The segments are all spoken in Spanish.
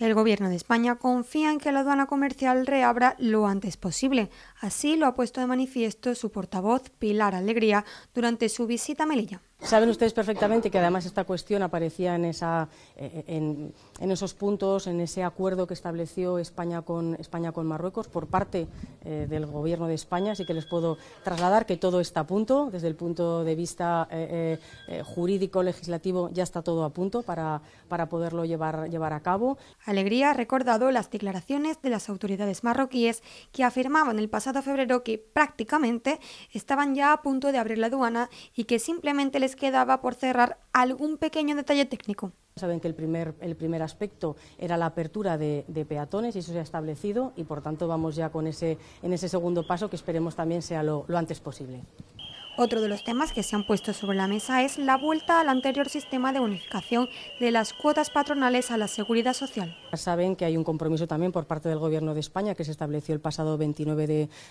El Gobierno de España confía en que la aduana comercial reabra lo antes posible. Así lo ha puesto de manifiesto su portavoz, Pilar Alegría, durante su visita a Melilla. Saben ustedes perfectamente que además esta cuestión aparecía en, esa, eh, en, esos puntos, en ese acuerdo que estableció España con, España con Marruecos por parte eh, del Gobierno de España, así que les puedo trasladar que todo está a punto, desde el punto de vista eh, jurídico, legislativo, ya está todo a punto para, poderlo llevar, llevar a cabo. Alegría ha recordado las declaraciones de las autoridades marroquíes que afirmaban el pasado febrero que prácticamente estaban ya a punto de abrir la aduana y que simplemente les quedaba por cerrar algún pequeño detalle técnico. Saben que el primer, el primer aspecto era la apertura de, peatones y eso se ha establecido y por tanto vamos ya con ese, en ese segundo paso que esperemos también sea lo antes posible. Otro de los temas que se han puesto sobre la mesa es la vuelta al anterior sistema de unificación de las cuotas patronales a la seguridad social. Saben que hay un compromiso también por parte del Gobierno de España que se estableció el pasado 29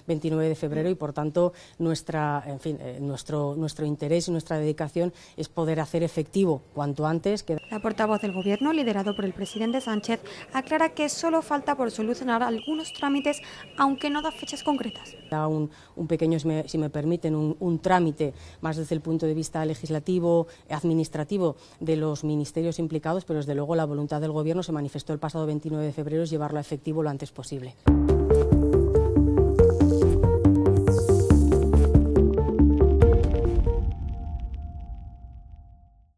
de, febrero y, por tanto, nuestra, en fin, eh, nuestro, nuestro interés y nuestra dedicación es poder hacer efectivo cuanto antes. La portavoz del Gobierno, liderado por el presidente Sánchez, aclara que solo falta por solucionar algunos trámites, aunque no da fechas concretas. Un, un pequeño, si me, permiten, un, un, trámite más desde el punto de vista legislativo, administrativo de los ministerios implicados, pero desde luego la voluntad del Gobierno se manifestó el pasado 29 de febrero es llevarlo a efectivo lo antes posible.